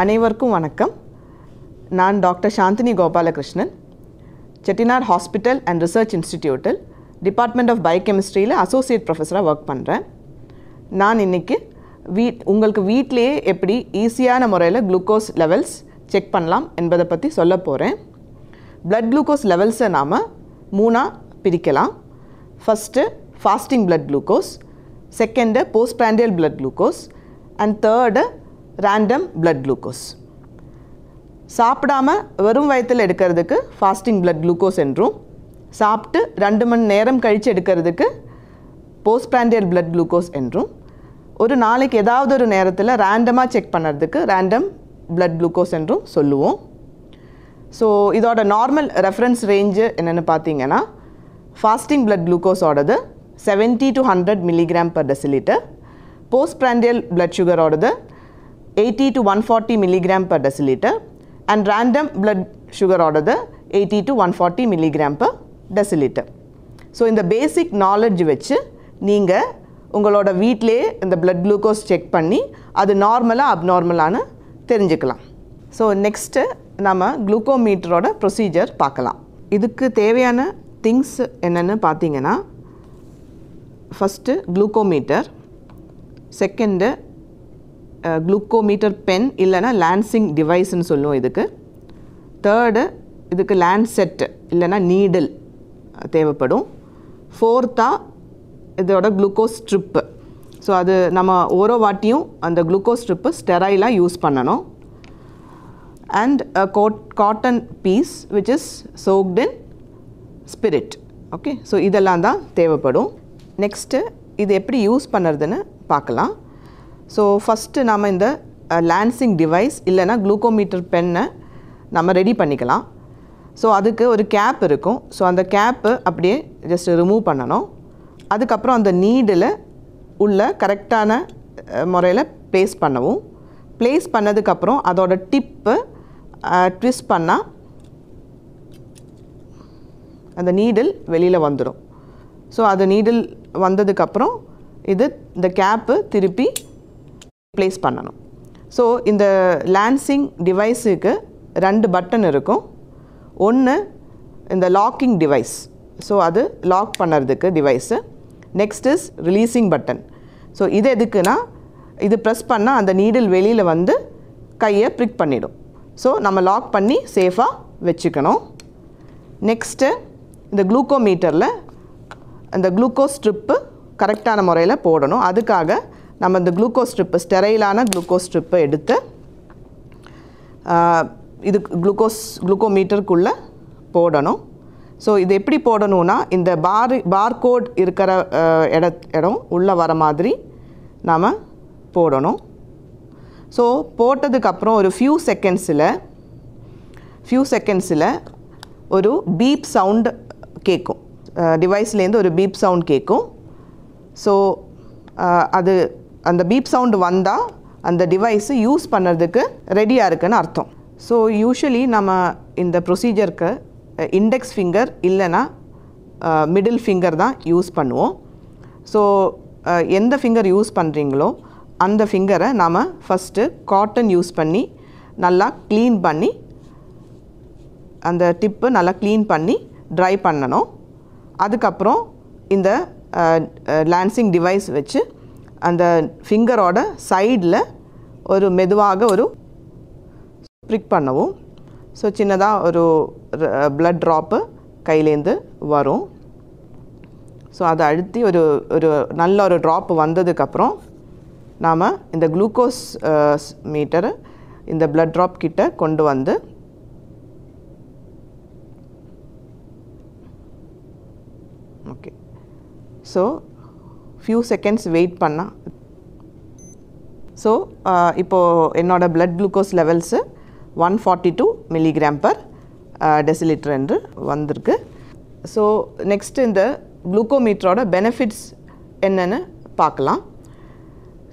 அனைவருக்கும் வணக்கம் நான் doctor Chandini Gopalakrishnan Chettinad hospital and research இன்ஸ்டிடியூட்டில் டிபார்ட்மெண்ட் ஆஃப் பயோகெமிஸ்ட்ரியில் அசோசியேட் ப்ரொஃபஸராக ஒர்க் பண்ணுறேன் நான் இன்றைக்கி வீட் உங்களுக்கு வீட்டிலேயே எப்படி ஈஸியான முறையில் குளுக்கோஸ் லெவல்ஸ் செக் பண்ணலாம் என்பதை பற்றி சொல்ல போகிறேன் ப்ளட் குளுக்கோஸ் லெவல்ஸை நாம் மூணாக பிரிக்கலாம் first fasting blood glucose second prandial blood glucose and third random blood glucose சாப்பிடாமல் வெறும் வயத்தில் எடுக்கிறதுக்கு ஃபாஸ்டிங் பிளட் குளுக்கோஸ் என்றும் சாப்பிட்டு ரெண்டு மணி நேரம் கழித்து எடுக்கிறதுக்கு போஸ்ட் பிராண்டியல் பிளட் குளுக்கோஸ் என்றும் ஒரு நாளைக்கு ஏதாவது ஒரு நேரத்தில் ரேண்டமாக செக் பண்ணுறதுக்கு ரேண்டம் பிளட் குளுக்கோஸ் என்றும் சொல்லுவோம் ஸோ இதோட நார்மல் ரெஃபரன்ஸ் ரேஞ்சு என்னென்னு பார்த்தீங்கன்னா ஃபாஸ்டிங் பிளட் குளுக்கோஸோடது seventy to hundred milligram per decilitre post prandial blood சுகரோடது eighty to one forty milligram per decilitre and random blood சுகரோடது eighty to one forty milligram per decilitre so இந்த basic knowledge வச்சு நீங்கள் உங்களோட வீட்டிலேயே இந்த blood glucose check பண்ணி அது நார்மலாக அப்நார்மலான தெரிஞ்சுக்கலாம் ஸோ நெக்ஸ்ட்டு நம்ம குளுக்கோமீட்டரோட ப்ரொசீஜர் பார்க்கலாம் இதுக்கு தேவையான திங்ஸ் என்னென்னு பார்த்தீங்கன்னா first glucometer second glucometer pen இல்லைனா லேன்சிங் டிவைஸ்ன்னு சொல்லுவோம் இதுக்கு தேர்டு இதுக்கு லேண்ட் செட்டு இல்லைனா நீடில் தேவைப்படும் ஃபோர்த்தாக இதோட குளுக்கோஸ் ஸ்ட்ரிப்பு ஸோ அது நம்ம ஒரு வாட்டியும் அந்த குளுக்கோஸ் ஸ்ட்ரிப்பு ஸ்டெரைலாக யூஸ் பண்ணணும் and a cotton piece which is soaked in spirit okay so இதெல்லாம் தான் தேவைப்படும் நெக்ஸ்ட்டு இது எப்படி யூஸ் பண்ணுறதுன்னு பார்க்கலாம் ஸோ ஃபஸ்ட்டு நாம் இந்த லேன்சிங் டிவைஸ் இல்லைனா குளூக்கோமீட்டர் பென்னை நம்ம ரெடி பண்ணிக்கலாம் ஸோ அதுக்கு ஒரு கேப் இருக்கும் ஸோ அந்த கேப்பு அப்படியே ஜஸ்ட் ரிமூவ் பண்ணணும் அதுக்கப்புறம் அந்த நீடில் உள்ள கரெக்டான முறையில் ப்ளேஸ் பண்ணவும் ப்ளேஸ் பண்ணதுக்கப்புறம் அதோட டிப்பு ட்விஸ்ட் பண்ணால் அந்த நீடில் வெளியில் வந்துடும் ஸோ அது நீடில் வந்ததுக்கப்புறம் இது இந்த கேப்பு திருப்பி ப்ளேஸ் பண்ணணும் ஸோ இந்த லான்சிங் டிவைஸுக்கு ரெண்டு பட்டன் இருக்கும் ஒன்று இந்த லாக்கிங் டிவைஸ் ஸோ அது லாக் பண்ணுறதுக்கு device next is releasing button so இது எதுக்குன்னா இது ப்ரெஸ் பண்ணால் அந்த நீடில் வெளியில் வந்து கையை ப்ரிக் பண்ணிவிடும் ஸோ நம்ம லாக் பண்ணி சேஃபாக வச்சுக்கணும் நெக்ஸ்ட்டு இந்த குளுக்கோமீட்டரில் அந்த குளுக்கோஸ் ஸ்ட்ரிப்பு கரெக்டான முறையில் போடணும் அதுக்காக நம்ம இந்த குளுக்கோஸ் ஸ்ட்ரிப்பு ஸ்டெரைலான குளுக்கோஸ் ஸ்ட்ரிப்பை எடுத்து இது குளுக்கோஸ் குளுக்கோமீட்டருக்குள்ளே போடணும் ஸோ இது எப்படி போடணும்னா இந்த பார் பார்கோட் இருக்கிற இட இடம் உள்ளே வர மாதிரி நாம் போடணும் ஸோ போட்டதுக்கப்புறம் ஒரு ஃபியூ செகண்ட்ஸில் ஃபியூ செகண்ட்ஸில் ஒரு பீப் சவுண்ட் கேட்கும் டிவைஸ்லேருந்து ஒரு பீப் சவுண்ட் கேட்கும் ஸோ அது அந்த பீப் சவுண்டு வந்தால் அந்த டிவைஸு யூஸ் பண்ணுறதுக்கு ரெடியாக இருக்குன்னு அர்த்தம் ஸோ யூஸ்வலி நம்ம இந்த ப்ரொசீஜருக்கு இண்டெக்ஸ் ஃபிங்கர் இல்லைன்னா மிடில் ஃபிங்கர் தான் யூஸ் பண்ணுவோம் ஸோ எந்த ஃபிங்கர் யூஸ் பண்ணுறீங்களோ அந்த ஃபிங்கரை நாம் ஃபஸ்ட்டு காட்டன் யூஸ் பண்ணி நல்லா க்ளீன் பண்ணி அந்த டிப்பு நல்லா க்ளீன் பண்ணி ட்ரை பண்ணணும் அதுக்கப்புறம் இந்த லான்சிங் டிவைஸ் வச்சு அந்த ஃபிங்கரோட சைடில் ஒரு மெதுவாக ஒரு ஸ்ப்ரிக் பண்ணவும் ஸோ சின்னதாக ஒரு ப்ளட் ட்ராப்பு கையிலேருந்து வரும் ஸோ அதை அழுத்தி ஒரு ஒரு நல்ல ஒரு ட்ராப் வந்ததுக்கப்புறம் நாம் இந்த குளுக்கோஸ் மீட்டரு uh, இந்த பிளட் ட்ராப் கிட்ட கொண்டு வந்து okay so few seconds wait பண்ணால் ஸோ இப்போது என்னோடய blood glucose levels one forty two milligram per decilitre என்று வந்திருக்கு ஸோ நெக்ஸ்ட்டு இந்த குளுக்கோமீட்டரோட பெனிஃபிட்ஸ் என்னென்னு பார்க்கலாம்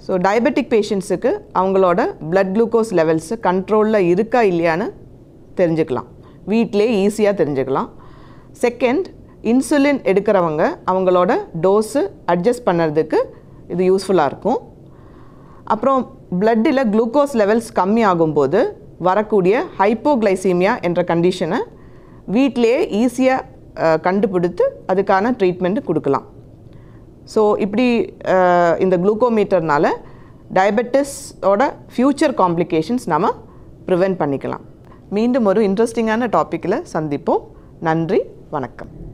ஸோ டயபெட்டிக் பேஷண்ட்ஸுக்கு அவங்களோட பிளட் குளுக்கோஸ் லெவல்ஸு கண்ட்ரோலில் இருக்கா இல்லையான்னு தெரிஞ்சுக்கலாம் வீட்டிலே ஈஸியாக தெரிஞ்சுக்கலாம் செகண்ட் இன்சுலின் எடுக்கிறவங்க அவங்களோட டோஸு அட்ஜஸ்ட் பண்ணுறதுக்கு இது யூஸ்ஃபுல்லாக இருக்கும் அப்புறம் பிளட்டில் குளுக்கோஸ் லெவல்ஸ் கம்மி ஆகும்போது வரக்கூடிய ஹைப்போகிளைசீமியா என்ற கண்டிஷனை வீட்டிலேயே ஈஸியாக கண்டுபிடித்து அதுக்கான ட்ரீட்மெண்ட்டு கொடுக்கலாம் ஸோ இப்படி இந்த குளுக்கோமீட்டர்னால் டயபெட்டிஸோட ஃப்யூச்சர் காம்ப்ளிகேஷன்ஸ் நம்ம ப்ரிவெண்ட் பண்ணிக்கலாம் மீண்டும் ஒரு இன்ட்ரெஸ்டிங்கான டாப்பிக்கில் சந்திப்போம் நன்றி வணக்கம்